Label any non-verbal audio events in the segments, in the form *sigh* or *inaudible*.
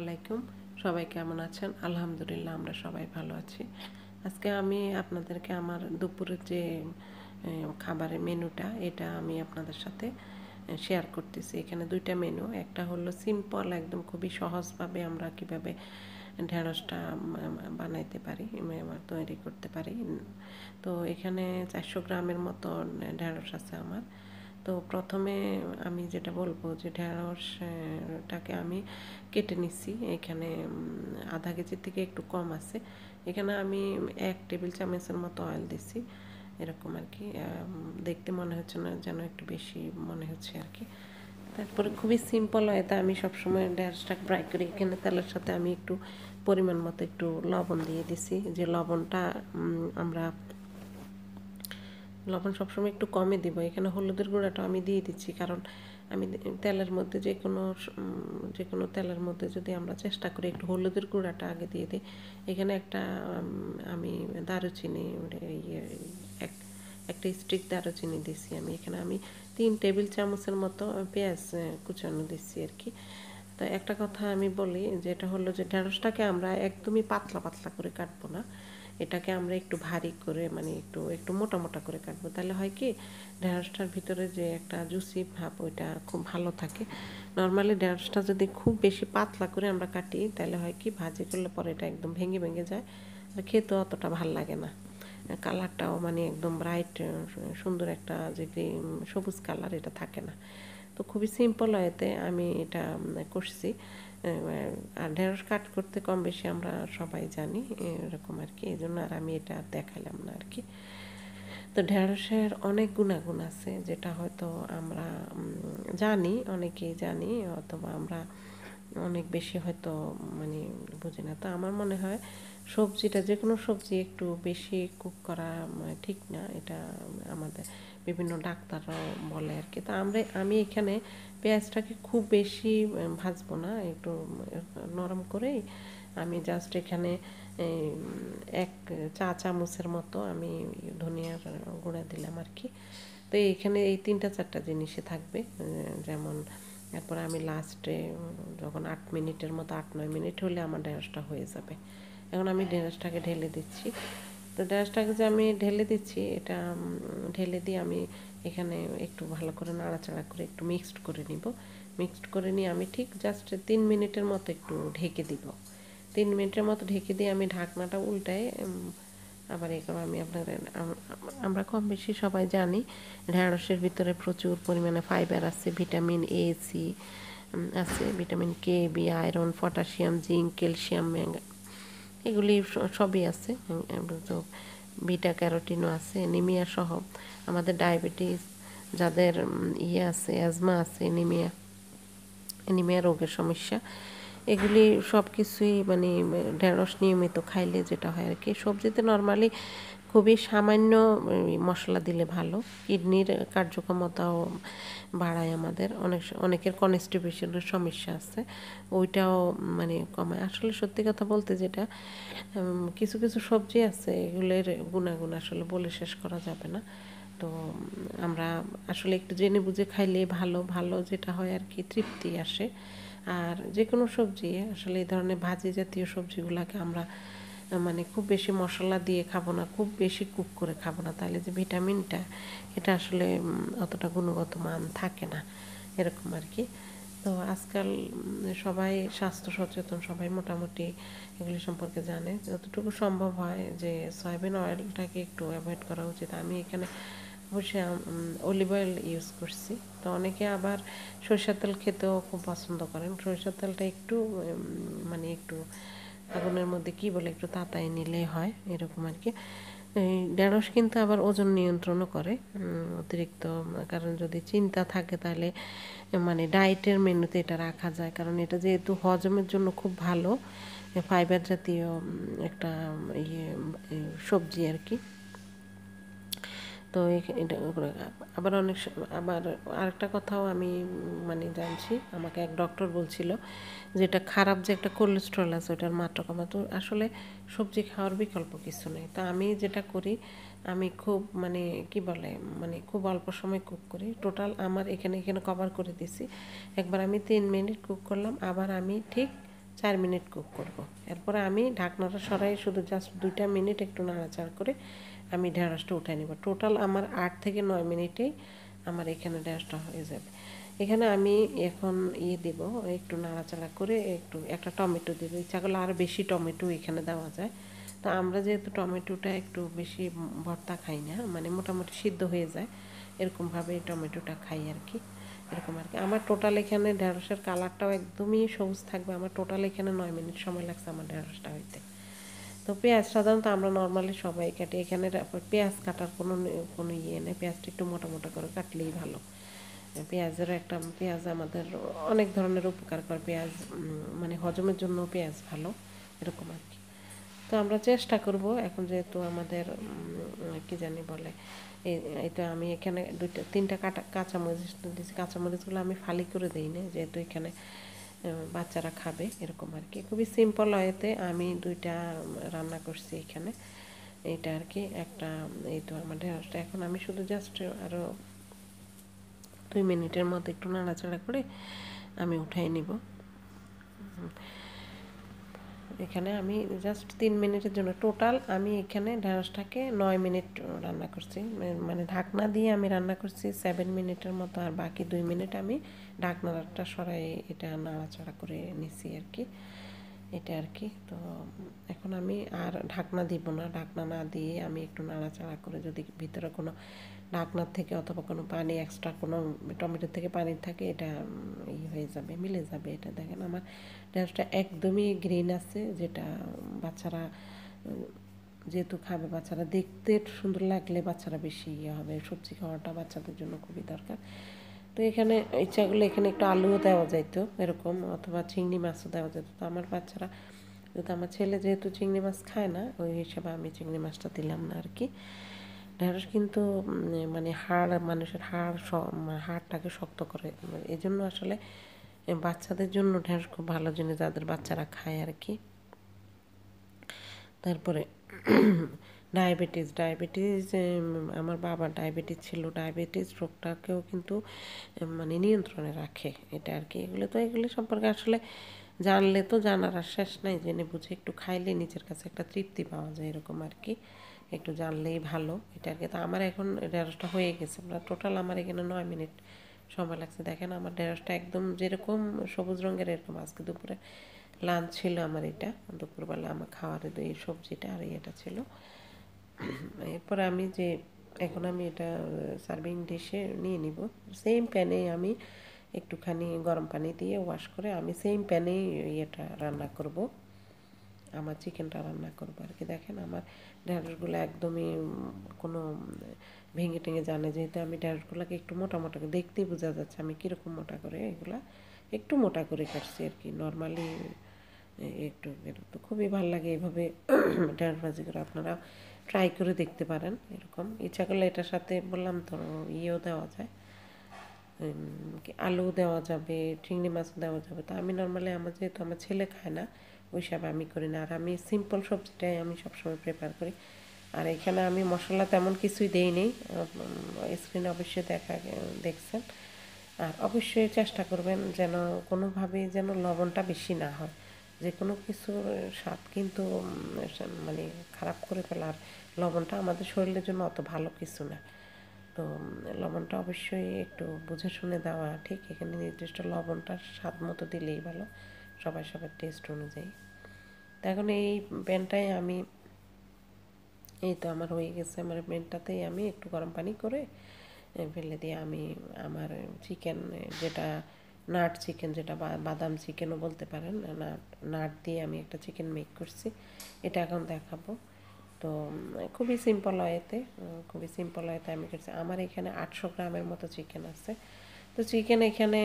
আলাইকুম সবাই কেমন আছেন আলহামদুলিল্লাহ আমরা সবাই ভালো আছি আজকে আমি আপনাদেরকে আমার দুপুরের যে খাবারের মেনুটা এটা আমি আপনাদের সাথে শেয়ার করতেছি এখানে দুইটা মেনু একটা হলো সিম্পল একদম খুবই সহজভাবে আমরা কিভাবে ঢেঁড়সটা বানাইতে পারি তৈরি করতে পারি তো এখানে চারশো গ্রামের মতো ঢেঁড়স আছে আমার তো প্রথমে আমি যেটা বলবো যে ঢেঁড়সটাকে আমি কেটে নিছি এখানে আধা কেজির থেকে একটু কম আছে এখানে আমি এক টেবিল চামচের মতো অয়েল দিছি এরকম আর কি দেখতে মনে হচ্ছে না যেন একটু বেশি মনে হচ্ছে আর কি তারপরে খুবই সিম্পল হয় তা আমি সবসময় ঢেঁড়সটা ফ্রাই করি এখানে তেলের সাথে আমি একটু পরিমাণ মতো একটু লবণ দিয়ে দিছি যে লবণটা আমরা লবণ সবসময় একটু কমে দিব এখানে হলুদের গুঁড়াটা আমি দিয়ে দিচ্ছি কারণ আমি তেলের মধ্যে যে কোনো যে কোনো তেলের মধ্যে যদি আমরা চেষ্টা করি একটু হলুদের গুঁড়াটা আগে দিয়ে দিই এখানে একটা আমি দারুচিনি ইয়ে এক একটা স্টিক দারুচিনি দিছি আমি এখানে আমি তিন টেবিল চামচের মতো পেঁয়াজ কুচানো দিচ্ছি আর কি তা একটা কথা আমি বলি যেটা হলো যে ঢেঁড়সটাকে আমরা একদমই পাতলা পাতলা করে কাটবো না এটাকে আমরা একটু ভারী করে মানে একটু একটু মোটা মোটা করে কাটবো তাহলে হয় কি ঢেঁড়সটার ভিতরে যে একটা জুসি ভাব ওইটা খুব ভালো থাকে নর্মালি ঢেঁড়সটা যদি খুব বেশি পাতলা করে আমরা কাটি তাহলে হয় কি ভাজি করলে পরে এটা একদম ভেঙে ভেঙে যায় আর খেতে অতটা ভাল লাগে না কালারটাও মানে একদম ব্রাইট সুন্দর একটা যে সবুজ কালার এটা থাকে না তো খুবই সিম্পল হয়েতে আমি এটা করছি আর ঢেঁড়স কাট করতে কম বেশি আমরা সবাই জানি এরকম আর কি এই জন্য আর আমি এটা দেখালাম না আর কি তো ঢেঁড়সের অনেক গুণাগুণ আছে যেটা হয়তো আমরা জানি অনেকেই জানি অথবা আমরা অনেক বেশি হয়তো মানে বুঝি না তো আমার মনে হয় সবজিটা যে কোনো সবজি একটু বেশি কুক করা ঠিক না এটা আমাদের বিভিন্ন ডাক্তাররাও বলে আর কি তো আমরা আমি এখানে পেঁয়াজটাকে খুব বেশি ভাজবো না একটু নরম করেই আমি জাস্ট এখানে এক চা চামচের মতো আমি ধনিয়ার গুঁড়া দিলাম আর কি তো এখানে এই তিনটা চারটা জিনিসে থাকবে যেমন এরপর আমি লাস্টে যখন আট মিনিটের মতো আট নয় মিনিট হলে আমার ঢেঁড়সটা হয়ে যাবে এখন আমি ঢেঁড়সটাকে ঢেলে দিচ্ছি তো ঢ্যাঁড়সটাকে যে আমি ঢেলে দিচ্ছি এটা ঢেলে দিয়ে আমি এখানে একটু ভালো করে নাড়াচাড়া করে একটু মিক্সড করে নিব মিক্সড করে নিয়ে আমি ঠিক জাস্ট তিন মিনিটের মতো একটু ঢেকে দিব তিন মিনিটের মতো ঢেকে দিয়ে আমি ঢাকনাটা উল্টায় আবার এগুলো আমি আপনাদের আমরা কম বেশি সবাই জানি ঢেঁড়সের ভিতরে প্রচুর পরিমাণে ফাইবার আছে ভিটামিন এ সি আছে vitamin K B iron potassium zinc calcium এগুলি সবই আছে তো বিটা ক্যারোটিনও আছে এনিমিয়া সহ আমাদের ডায়াবেটিস যাদের ইয়ে আছে অ্যাজমা আছে নিমিয়া নিমিয়া রোগের সমস্যা এগুলি সব কিছুই মানে ঢেঁড়স নিয়মিত খাইলে যেটা হয় আর কি সবজিতে নর্মালি খুবই সামান্য মশলা দিলে ভালো কিডনির কার্যক্ষমতাও বাড়ায় আমাদের অনেক অনেকের কনস্টিপেশনের সমস্যা আছে ওইটাও মানে কমায় আসলে সত্যি কথা বলতে যেটা কিছু কিছু সবজি আছে এগুলোর গুণাগুণ আসলে বলে শেষ করা যাবে না তো আমরা আসলে একটু জেনে বুঝে খাইলে ভালো ভালো যেটা হয় আর কি তৃপ্তি আসে আর যে কোনো সবজি আসলে এই ধরনের ভাজি জাতীয় সবজিগুলোকে আমরা মানে খুব বেশি মশলা দিয়ে খাবো না খুব বেশি কুক করে খাবো না তাহলে যে ভিটামিনটা এটা আসলে অতটা গুণগত মান থাকে না এরকম আর কি তো আজকাল সবাই স্বাস্থ্য সচেতন সবাই মোটামুটি এগুলি সম্পর্কে জানে যতটুকু সম্ভব হয় যে সয়াবিন অয়েলটাকে একটু অ্যাভয়েড করা উচিত আমি এখানে অবশ্যই অলিভ অয়েল ইউজ করছি তো অনেকে আবার সরিষার তেল খেতেও খুব পছন্দ করেন সরিষার তেলটা একটু মানে একটু আগুনের মধ্যে কি বলে একটু তাতায় নিলেই হয় এরকম আর কি এই ঢেঁড়স কিন্তু আবার ওজন নিয়ন্ত্রণও করে অতিরিক্ত কারণ যদি চিন্তা থাকে তাহলে মানে ডায়েটের মেনুতে এটা রাখা যায় কারণ এটা যেহেতু হজমের জন্য খুব ভালো ফাইবার জাতীয় একটা ইয়ে সবজি আর কি তো এটা আবার অনেক আবার আরেকটা কথাও আমি মানে জানছি আমাকে এক ডক্টর বলছিল যে এটা খারাপ যে একটা কোলেস্ট্রল আছে ওটার মাত্রা কমা তো আসলে সবজি খাওয়ার বিকল্প কিছু নেই তো আমি যেটা করি আমি খুব মানে কি বলে মানে খুব অল্প সময় কুক করি টোটাল আমার এখানে এখানে কভার করে দিছি একবার আমি তিন মিনিট কুক করলাম আবার আমি ঠিক চার মিনিট কুক করব এরপরে আমি ঢাকনাটা সরাই শুধু জাস্ট দুইটা মিনিট একটু নাড়াচাড়া করে আমি ঢেঁড়সটা উঠে নিব টোটাল আমার আট থেকে নয় মিনিটেই আমার এখানে ঢেঁড়সটা হয়ে যাবে এখানে আমি এখন ইয়ে দেব একটু নাড়াচাড়া করে একটু একটা টমেটো দেবো ইচ্ছা করলে আরও বেশি টমেটো এখানে দেওয়া যায় তা আমরা যেহেতু টমেটোটা একটু বেশি ভর্তা খাই না মানে মোটামুটি সিদ্ধ হয়ে যায় এরকমভাবে টমেটোটা খাই আর কি এরকম আর কি আমার টোটাল এখানে ঢ্যাঁড়সের কালারটাও একদমই সবুজ থাকবে আমার টোটাল এখানে নয় মিনিট সময় লাগছে আমার ঢ্যাঁড়সটা হইতে তো পেঁয়াজ সাধারণত আমরা নর্মালি সবাই কাটি এখানে পেঁয়াজ কাটার কোনো কোনো ইয়ে নেই পেঁয়াজটা একটু মোটা মোটা করে কাটলেই ভালো পেঁয়াজের একটা পেঁয়াজ আমাদের অনেক ধরনের উপকার করে পেঁয়াজ মানে হজমের জন্য পেঁয়াজ ভালো এরকম আর কি তো আমরা চেষ্টা করব এখন যেহেতু আমাদের কি জানি বলে এই তো আমি এখানে দুইটা তিনটা কাটা কাঁচামরিচ দিয়েছি কাঁচামরিচগুলো আমি ফালি করে দিই না যেহেতু এখানে বাচ্চারা খাবে এরকম আর কি খুবই সিম্পল হয়েতে আমি দুইটা রান্না করছি এখানে এটা আর কি একটা এই তো আমার ঢেঁড়সটা এখন আমি শুধু জাস্ট আরও দুই মিনিটের মতো একটু নাড়াচাড়া করে আমি উঠাই নিব এখানে আমি জাস্ট তিন মিনিটের জন্য টোটাল আমি এখানে ঢেঁড়সটাকে নয় মিনিট রান্না করছি মানে ঢাকনা দিয়ে আমি রান্না করছি সেভেন মিনিটের মতো আর বাকি দুই মিনিট আমি ডাকনাটা সরাই এটা নাড়াচাড়া করে নিছি আর কি এটা আর কি তো এখন আমি আর ঢাকনা দিব না ঢাকনা না দিয়ে আমি একটু নাড়াচাড়া করে যদি ভিতরে কোনো ঢাকনার থেকে অথবা কোনো পানি এক্সট্রা কোনো টমেটোর থেকে পানি থাকে এটা ই হয়ে যাবে মিলে যাবে এটা দেখেন আমার ড্যাসটা একদমই গ্রিন আছে যেটা বাচ্চারা যেহেতু খাবে বাচ্চারা দেখতে সুন্দর লাগলে বাচ্চারা বেশি ইয়ে হবে সবজি খাওয়াটা বাচ্চাদের জন্য খুবই দরকার তো এখানে ইচ্ছা করলে এখানে একটু আলুও দেওয়া যাইতো এরকম অথবা চিংড়ি মাছও দেওয়া যেত তো আমার বাচ্চারা কিন্তু আমার ছেলে যেহেতু চিংড়ি মাছ খায় না ওই হিসাবে আমি চিংড়ি মাছটা দিলাম না আর কি ঢেঁড়স কিন্তু মানে হাড় মানুষের হাড় মানে হাড়টাকে শক্ত করে এই জন্য আসলে বাচ্চাদের জন্য ঢেঁড়স খুব ভালো জিনিস যাদের বাচ্চারা খায় আর কি তারপরে ডায়াবেটিস ডায়াবেটিস আমার বাবার ডায়াবেটিস ছিল ডায়াবেটিস রোগটাকেও কিন্তু মানে নিয়ন্ত্রণে রাখে এটা আর কি এগুলো তো এগুলো সম্পর্কে আসলে জানলে তো জানার আর শেষ নাই জেনে বুঝে একটু খাইলে নিজের কাছে একটা তৃপ্তি পাওয়া যায় এরকম আর কি একটু জানলেই ভালো এটাকে তো আমার এখন ঢেঁড়সটা হয়ে গেছে টোটাল আমার এখানে নয় মিনিট সময় লাগছে দেখেন আমার ঢেঁড়সটা একদম যেরকম সবুজ রঙের এরকম আজকে দুপুরে লাঞ্চ ছিল আমার এটা দুপুরবেলা আমার খাওয়ার এই সবজিটা আর এটা ছিল এরপর আমি যে এখন আমি এটা সার্ভিং ডিশে নিয়ে নিব সেম প্যানে আমি একটুখানি গরম পানি দিয়ে ওয়াশ করে আমি সেম প্যানেই এটা রান্না করব আমার চিকেনটা রান্না করবো আর কি দেখেন আমার ঢ্যাঁড়সগুলো একদমই কোনো ভেঙে টেঙে জানে যেহেতু আমি ঢ্যাঁড়সগুলোকে একটু মোটা মোটা করে দেখতেই বোঝা যাচ্ছে আমি কীরকম মোটা করে এগুলা একটু মোটা করে কাটছি আর কি নর্মালি একটু তো খুবই ভালো লাগে এভাবে *clears throat* ঢ্যাঁড়স ভাজি করে আপনারা ট্রাই করে দেখতে পারেন এরকম ইচ্ছা করলে এটার সাথে বললাম তো ইয়েও দেওয়া যায় আলু দেওয়া যাবে চিংড়ি মাছ দেওয়া যাবে তো আমি নর্মালি আমার যেহেতু আমার ছেলে খায় না ওই সব আমি করি না আর আমি সিম্পল সবজিটাই আমি সবসময় প্রেফার করি আর এখানে আমি মশলা তেমন কিছুই দেই নেই স্ক্রিনে অবশ্যই দেখা দেখছেন আর অবশ্যই চেষ্টা করবেন যেন কোনোভাবেই যেন লবণটা বেশি না হয় যে কোনো কিছুর স্বাদ কিন্তু মানে খারাপ করে ফেলার লবণটা আমাদের শরীরের জন্য অত ভালো কিছু না তো লবণটা অবশ্যই একটু বুঝে শুনে দেওয়া ঠিক এখানে নির্দিষ্ট লবণটা স্বাদ মতো দিলেই ভালো সবাই সবার টেস্ট অনুযায়ী তো এখন এই প্যানটায় আমি এই তো আমার হয়ে গেছে আমার প্যানটাতেই আমি একটু গরম পানি করে ফেলে দিয়ে আমি আমার চিকেন যেটা নাট চিকেন যেটা বাদাম চিকেনও বলতে পারেন নাট নাট দিয়ে আমি একটা চিকেন মেক করছি এটা এখন দেখাবো তো খুবই সিম্পল ওয়েতে খুবই সিম্পল ওয়েতে আমি করছি আমার এখানে আটশো গ্রামের মতো চিকেন আছে তো চিকেন এখানে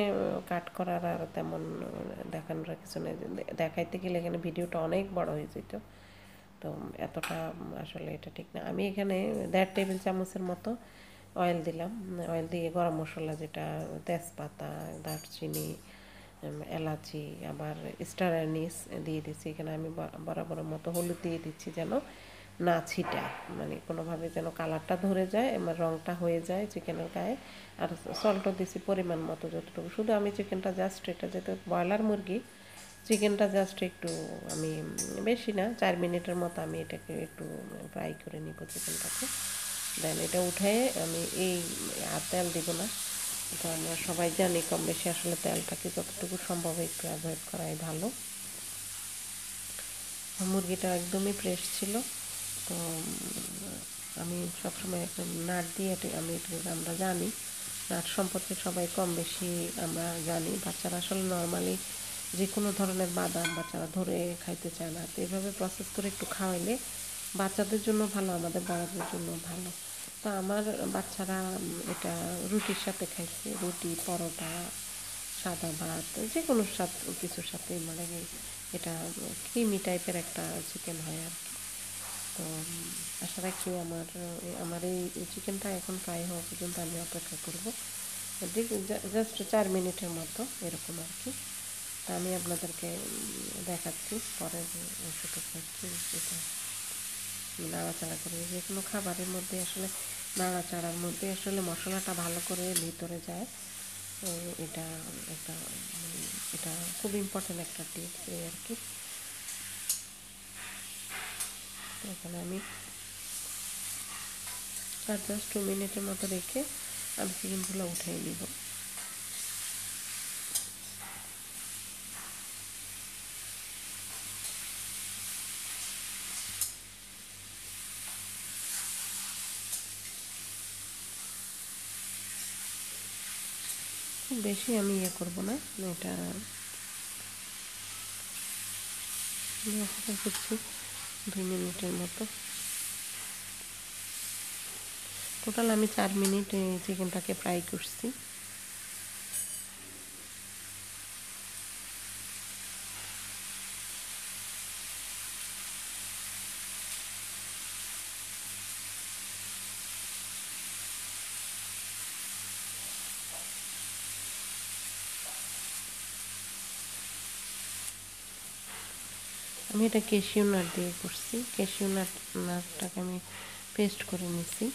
কাট করার আর তেমন দেখানোর কিছু নেই দেখাইতে গেলে এখানে ভিডিওটা অনেক বড় হয়ে যেত তো এতটা আসলে এটা ঠিক না আমি এখানে দেড় টেবিল চামচের মতো অয়েল দিলাম অয়েল মানে দিয়ে গরম মশলা যেটা তেজপাতা দারচিনি এলাচি আবার স্টার অ্যানিস দিয়ে দিচ্ছি এখানে আমি বরাবর মতো হলুদ দিয়ে দিচ্ছি যেন না ছিটায় মানে কোনোভাবে যেন কালারটা ধরে যায় আমার রঙটা হয়ে যায় চিকেনের গায়ে আর সল্টও দিছি পরিমাণ মতো যতটুকু শুধু আমি চিকেনটা জাস্ট এটা যেহেতু ব্রয়লার মুরগি চিকেনটা জাস্ট একটু আমি বেশি না চার মিনিটের মতো আমি এটাকে একটু ফ্রাই করে নিব চিকেনটাকে দেন এটা উঠে আমি এই আর তেল দিব না এটা আমরা সবাই জানি কম বেশি আসলে তেলটাকে যতটুকু সম্ভব একটু অ্যাভয়েড করাই ভালো মুরগিটা একদমই ফ্রেশ ছিল তো আমি সবসময় একটা নাট দিয়ে আমি আমরা জানি নাট সম্পর্কে সবাই কম বেশি আমরা জানি বাচ্চারা আসলে নর্মালি যে কোনো ধরনের বাদাম বাচ্চারা ধরে খাইতে চায় না তো এইভাবে প্রসেস করে একটু খাওয়াইলে বাচ্চাদের জন্য ভালো আমাদের বড়দের জন্য ভালো তো আমার বাচ্চারা এটা রুটির সাথে খাইছে রুটি পরোটা সাদা ভাত যে কোনো স্বাদ কিছুর সাথে মানে এটা ক্রিমি টাইপের একটা চিকেন হয় আর কি তো আশা রাখি আমার আমার এই চিকেনটা এখন ফ্রাই হওয়া পর্যন্ত আমি অপেক্ষা করবো দেখ জাস্ট চার মিনিটের মতো এরকম আর কি তা আমি আপনাদেরকে দেখাচ্ছি পরে ওষুধ এটা নাড়াচাড়া করে যে কোনো খাবারের মধ্যে আসলে নাড়াচাড়ার মধ্যে আসলে মশলাটা ভালো করে ভিতরে যায় এটা একটা এটা খুব ইম্পর্ট্যান্ট একটা টিপ এই আর কি এখানে আমি আর জাস্ট টু মিনিটের মতো রেখে আমি চিকেনগুলো উঠিয়ে নিব বেশি আমি ইয়ে করবো না এটা করছি দুই মিনিটের মতো টোটাল আমি চার মিনিট চিকেনটাকে ফ্রাই করছি এটা ক্যাশিউ নাট দিয়ে করছি ক্যাশিউ নাট নাটটাকে আমি পেস্ট করে নিছি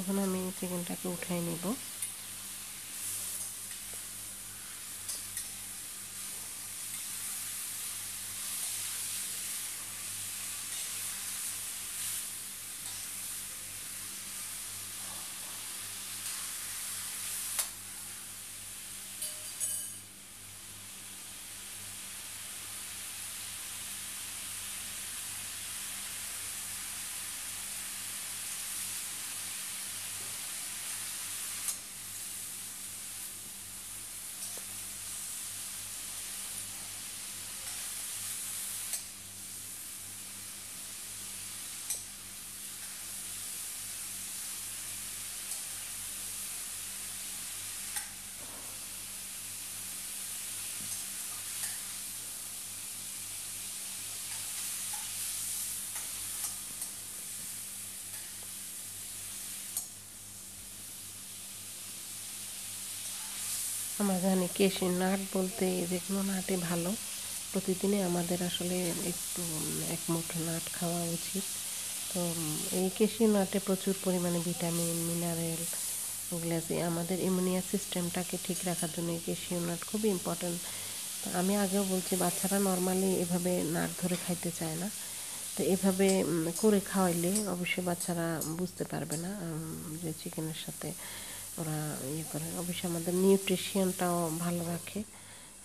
এখন আমি চিকেনটাকে উঠাই নিব আমার জানি কেশি নাট বলতে যে কোনো নাটই ভালো প্রতিদিনে আমাদের আসলে একটু এক মুঠো নাট খাওয়া উচিত তো এই কেশি নাটে প্রচুর পরিমাণে ভিটামিন মিনারেল ওগুলো আছে আমাদের ইমিউনিয়া সিস্টেমটাকে ঠিক রাখার জন্য এই নাট খুবই ইম্পর্ট্যান্ট তো আমি আগেও বলছি বাচ্চারা নর্মালি এভাবে নাট ধরে খাইতে চায় না তো এভাবে করে খাওয়াইলে অবশ্যই বাচ্চারা বুঝতে পারবে না যে চিকেনের সাথে ওরা ইয়ে করে অবশ্যই আমাদের নিউট্রিশিয়ানটাও ভালো রাখে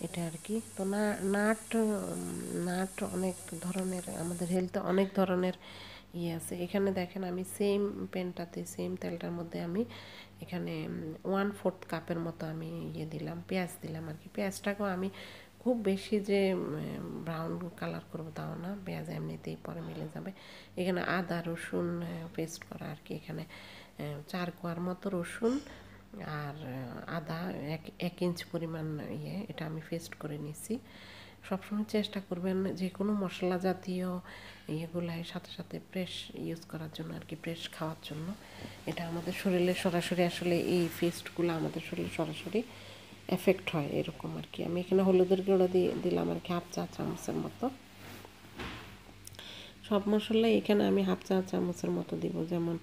এটা আর কি তো না নাট নাট অনেক ধরনের আমাদের হেলথে অনেক ধরনের ইয়ে আছে এখানে দেখেন আমি সেম প্যানটাতে সেম তেলটার মধ্যে আমি এখানে ওয়ান ফোর্থ কাপের মতো আমি ইয়ে দিলাম পেঁয়াজ দিলাম আর কি পেঁয়াজটাকেও আমি খুব বেশি যে ব্রাউন কালার করবো তাও না পেঁয়াজ এমনিতেই পরে মিলে যাবে এখানে আদা রসুন পেস্ট করা আর কি এখানে চার কোয়ার মতো রসুন আর আদা এক এক ইঞ্চ পরিমাণ ইয়ে এটা আমি পেস্ট করে নিছি সবসময় চেষ্টা করবেন যে কোনো মশলা জাতীয় ইয়েগুলাই সাথে সাথে প্রেশ ইউজ করার জন্য আর কি প্রেশ খাওয়ার জন্য এটা আমাদের শরীরে সরাসরি আসলে এই পেস্টগুলো আমাদের শরীরে সরাসরি এফেক্ট হয় এরকম আর কি আমি এখানে হলুদের গুঁড়ো দিয়ে দিলাম আর কি হাফ চা চামচের মতো সব মশলাই এখানে আমি হাফ চা চামচের মতো দিব যেমন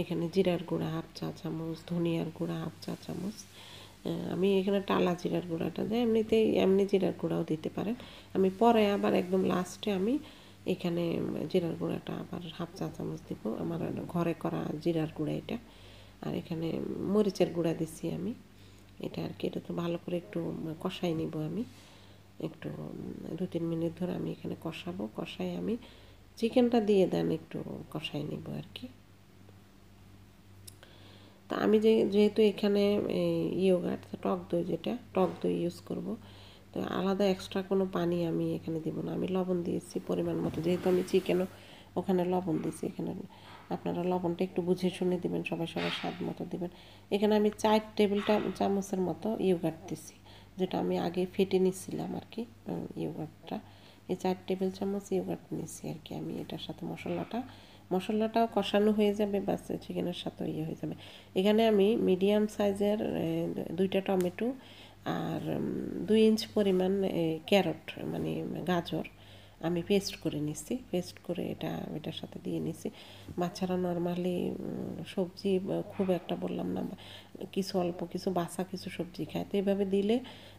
এখানে জিরার গুঁড়া হাফ চা চামচ ধনিয়ার গুঁড়া হাফ চা চামচ আমি এখানে টালা জিরার গুঁড়াটা দেয় এমনিতেই এমনি জিরার গুঁড়াও দিতে পারেন আমি পরে আবার একদম লাস্টে আমি এখানে জিরার গুঁড়াটা আবার হাফ চা চামচ দিব আমার ঘরে করা জিরার গুঁড়া এটা আর এখানে মরিচের গুঁড়া দিছি আমি এটা আর কি এটা তো ভালো করে একটু কষাই নিব আমি একটু দু তিন মিনিট ধরে আমি এখানে কষাবো কষাই আমি চিকেনটা দিয়ে দেন একটু কষাই নিব আর কি তা আমি যে যেহেতু এখানে ইয়োগার্ট টক দই যেটা টক দই ইউজ করব তো আলাদা এক্সট্রা কোনো পানি আমি এখানে দেবো না আমি লবণ দিয়েছি পরিমাণ মতো যেহেতু আমি চিকেনও ওখানে লবণ দিয়েছি এখানে আপনারা লবণটা একটু বুঝে শুনে দেবেন সবাই সবার স্বাদ মতো দেবেন এখানে আমি চার টেবিল চামচের মতো ইয়োগার্ট দিছি যেটা আমি আগে ফেটে নিচ্ছিলাম আর কি ইয়োগার্টটা এই চার টেবিল চামচ ইয়োগার্ট নিয়েছি আর কি আমি এটার সাথে মশলাটা মশলাটাও কষানো হয়ে যাবে বাস চিকেনের সাথে ইয়ে হয়ে যাবে এখানে আমি মিডিয়াম সাইজের দুইটা টমেটো আর দুই ইঞ্চ পরিমাণ ক্যারট মানে গাজর আমি পেস্ট করে নিছি পেস্ট করে এটা এটার সাথে দিয়ে নিছি বাচ্চারা নর্মালি সবজি খুব একটা বললাম না কিছু অল্প কিছু বাসা কিছু সবজি খায় তো এভাবে দিলে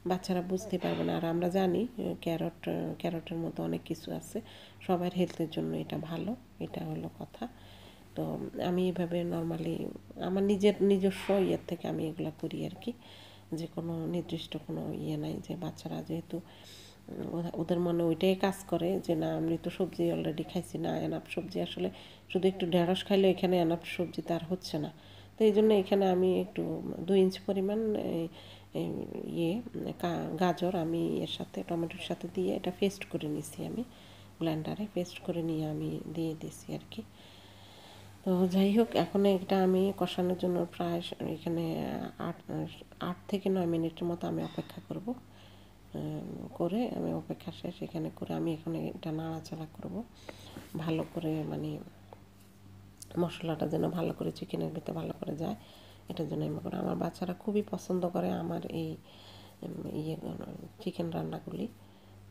বাচ্চারা বুঝতে পারবে না আর আমরা জানি ক্যারট ক্যারটের মতো অনেক কিছু আছে সবার হেলথের জন্য এটা ভালো এটা হলো কথা তো আমি এভাবে নর্মালি আমার নিজের নিজস্ব ইয়ের থেকে আমি এগুলো করি আর কি যে কোনো নির্দিষ্ট কোনো ইয়ে নাই যে বাচ্চারা যেহেতু ওদের মনে ওইটাই কাজ করে যে না আমি তো সবজি অলরেডি খাইছি না এনাফ সবজি আসলে শুধু একটু ঢেঁড়স খাইলে এখানে এনাফ সবজি তার হচ্ছে না তো এই জন্য এখানে আমি একটু দুই ইঞ্চ পরিমাণ ইয়ে গাজর আমি এর সাথে টমেটোর সাথে দিয়ে এটা পেস্ট করে নিছি আমি ব্লেন্ডারে পেস্ট করে নিয়ে আমি দিয়ে দিছি আর কি তো যাই হোক এখন এটা আমি কষানোর জন্য প্রায় এখানে আট আট থেকে নয় মিনিটের মতো আমি অপেক্ষা করব করে আমি অপেক্ষা শেষ এখানে করে আমি এখানে এটা নাড়াচাড়া করব ভালো করে মানে মশলাটা যেন ভালো করে চিকেনের ভিতরে ভালো করে যায় এটার জন্য আমি করে আমার বাচ্চারা খুবই পছন্দ করে আমার এই ইয়ে চিকেন রান্নাগুলি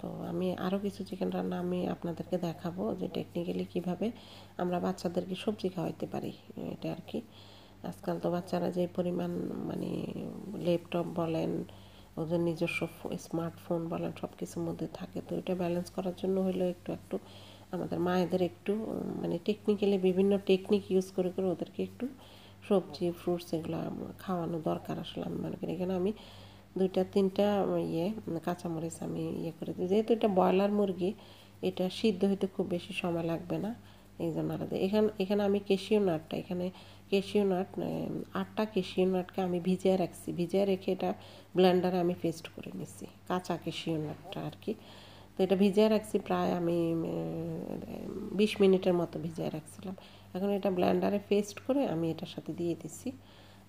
তো আমি আরও কিছু চিকেন রান্না আমি আপনাদেরকে দেখাবো যে টেকনিক্যালি কিভাবে আমরা বাচ্চাদেরকে সবজি খাওয়াইতে পারি এটা আর কি আজকাল তো বাচ্চারা যে পরিমাণ মানে ল্যাপটপ বলেন ওদের নিজস্ব স্মার্টফোন বলেন সব কিছুর মধ্যে থাকে তো এটা ব্যালেন্স করার জন্য হলেও একটু একটু আমাদের মায়েদের একটু মানে টেকনিক্যালি বিভিন্ন টেকনিক ইউজ করে করে ওদেরকে একটু সবজি ফ্রুটস এগুলো খাওয়ানো দরকার আসলে আমি মনে করি এখানে আমি দুইটা তিনটা ইয়ে কাঁচামরিচ আমি ইয়ে করে দিই যেহেতু এটা ব্রয়লার মুরগি এটা সিদ্ধ হইতে খুব বেশি সময় লাগবে না এই জন্য আলাদা এখানে এখানে আমি কেশিও নাটটা এখানে কেশিও নাট আটটা কেশিও নাটকে আমি ভিজিয়ে রাখছি ভিজিয়ে রেখে এটা ব্লেন্ডারে আমি পেস্ট করে নিছি কাঁচা কেশিও নাটটা আর কি তো এটা ভিজিয়ে রাখছি প্রায় আমি বিশ মিনিটের মতো ভিজিয়ে রাখছিলাম এখন এটা ব্লেন্ডারে পেস্ট করে আমি এটার সাথে দিয়ে দিছি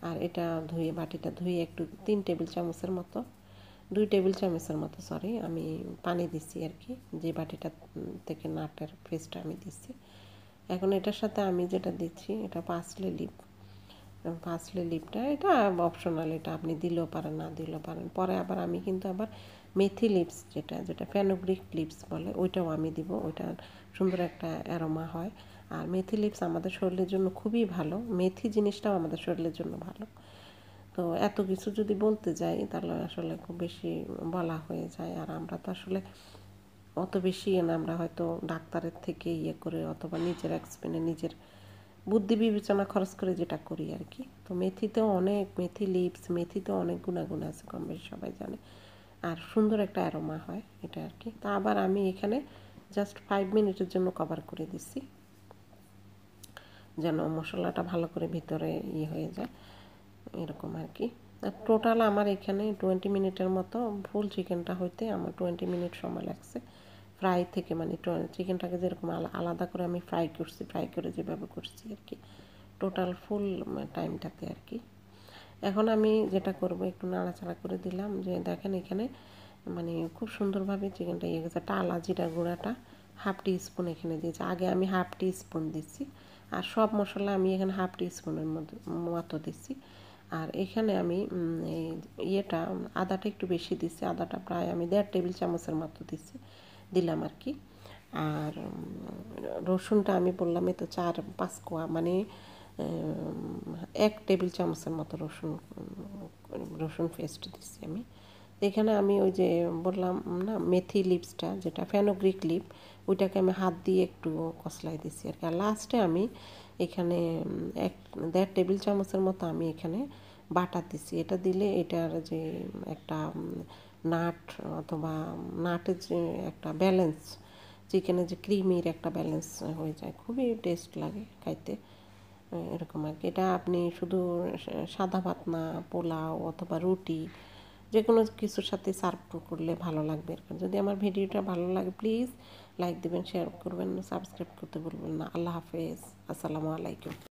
আর এটা ধুয়ে বাটিটা ধুয়ে একটু তিন টেবিল চামচের মতো দুই টেবিল চামচের মতো সরি আমি পানি দিছি আর কি যে বাটিটা থেকে নাটের পেস্টটা আমি দিচ্ছি এখন এটার সাথে আমি যেটা দিচ্ছি এটা পাঁচলে লিপ পাঁচলে লিপটা এটা অপশনাল এটা আপনি দিলেও পারেন না দিলেও পারেন পরে আবার আমি কিন্তু আবার মেথি লিপস যেটা যেটা ফ্যানোগ্রিক লিপস বলে ওইটাও আমি দিব ওইটা সুন্দর একটা অ্যারোমা হয় আর মেথি লিপস আমাদের শরীরের জন্য খুবই ভালো মেথি জিনিসটাও আমাদের শরীরের জন্য ভালো তো এত কিছু যদি বলতে যাই তাহলে আসলে খুব বেশি বলা হয়ে যায় আর আমরা তো আসলে অত বেশি আমরা হয়তো ডাক্তারের থেকে ইয়ে করে অথবা নিজের এক্সপেনে নিজের বুদ্ধি বিবেচনা খরচ করে যেটা করি আর কি তো মেথিতেও অনেক মেথি লিপস মেথিতেও অনেক গুণাগুণ আছে কম বেশি সবাই জানে আর সুন্দর একটা অ্যারোমা হয় এটা আর কি তা আবার আমি এখানে জাস্ট ফাইভ মিনিটের জন্য কভার করে দিছি যেন মশলাটা ভালো করে ভিতরে ইয়ে হয়ে যায় এরকম আর কি টোটাল আমার এখানে টোয়েন্টি মিনিটের মতো ফুল চিকেনটা হইতে আমার টোয়েন্টি মিনিট সময় লাগছে ফ্রাই থেকে মানে চিকেনটাকে যেরকম আলাদা করে আমি ফ্রাই করছি ফ্রাই করে যেভাবে করছি আর কি টোটাল ফুল টাইমটাতে আর কি এখন আমি যেটা করব একটু নাড়াচাড়া করে দিলাম যে দেখেন এখানে মানে খুব সুন্দরভাবে চিকেনটা ইয়ে গেছে টালা জিরা গুঁড়াটা হাফ টি স্পুন এখানে দিয়েছি আগে আমি হাফ টি স্পুন দিচ্ছি আর সব মশলা আমি এখানে হাফ টিস্পুনের মধ্যে মতো দিচ্ছি আর এখানে আমি ইয়েটা আদাটা একটু বেশি দিচ্ছি আদাটা প্রায় আমি দেড় টেবিল চামচের মতো দিচ্ছি দিলাম আর কি আর রসুনটা আমি বললাম তো চার পাঁচ কোয়া মানে এক টেবিল চামচের মতো রসুন রসুন পেস্ট দিচ্ছি আমি এখানে আমি ওই যে বললাম না মেথি লিপসটা যেটা ফ্যানোগ্রিক লিপ ওইটাকে আমি হাত দিয়ে একটু কসলাই দিছি আর কি আর লাস্টে আমি এখানে এক দেড় টেবিল চামচের মতো আমি এখানে বাটা দিছি এটা দিলে এটার যে একটা নাট অথবা নাটের যে একটা ব্যালেন্স চিকেনের যে ক্রিমির একটা ব্যালেন্স হয়ে যায় খুবই টেস্ট লাগে খাইতে এরকম আর কি এটা আপনি শুধু সাদা ভাত না পোলাও অথবা রুটি যে কোনো কিছুর সাথে সার্ভ করলে ভালো লাগবে এরকম যদি আমার ভিডিওটা ভালো লাগে প্লিজ লাইক দেবেন শেয়ার করবেন সাবস্ক্রাইব করতে বলবেন না আল্লাহ হাফেজ আসসালামু আলাইকুম